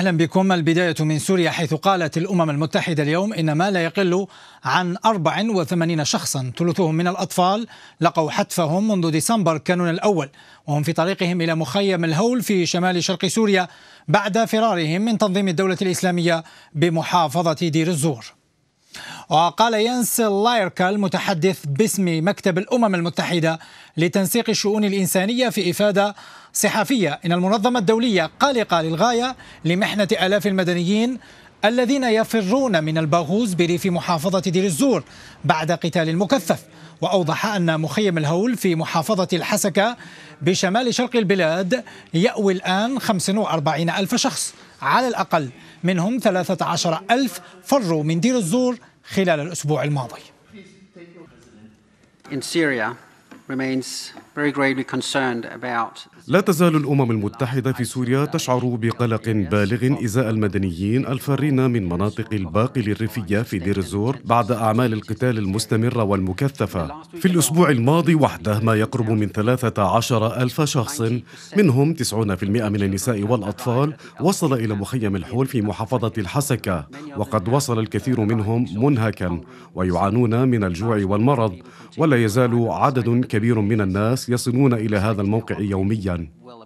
أهلا بكم البداية من سوريا حيث قالت الأمم المتحدة اليوم إن ما لا يقل عن 84 شخصا ثلثهم من الأطفال لقوا حتفهم منذ ديسمبر كانون الأول وهم في طريقهم إلى مخيم الهول في شمال شرق سوريا بعد فرارهم من تنظيم الدولة الإسلامية بمحافظة دير الزور وقال ينس لايركا المتحدث باسم مكتب الأمم المتحدة لتنسيق الشؤون الإنسانية في إفادة صحفية إن المنظمة الدولية قلقة للغاية لمحنة آلاف المدنيين الذين يفرون من الباغوز بريف محافظة دير الزور بعد قتال مكثف وأوضح أن مخيم الهول في محافظة الحسكة بشمال شرق البلاد يأوي الآن 45 ألف شخص على الأقل منهم 13 ألف فروا من دير الزور خلال الأسبوع الماضي In Syria remains لا تزال الامم المتحده في سوريا تشعر بقلق بالغ ازاء المدنيين الفارين من مناطق الباقل الريفيه في دير الزور بعد اعمال القتال المستمره والمكثفه في الاسبوع الماضي وحده ما يقرب من 13 ألف شخص منهم 90% من النساء والاطفال وصل الى مخيم الحول في محافظه الحسكه وقد وصل الكثير منهم منهكا ويعانون من الجوع والمرض ولا يزال عدد كبير من الناس الناس يصلون الى هذا الموقع يوميا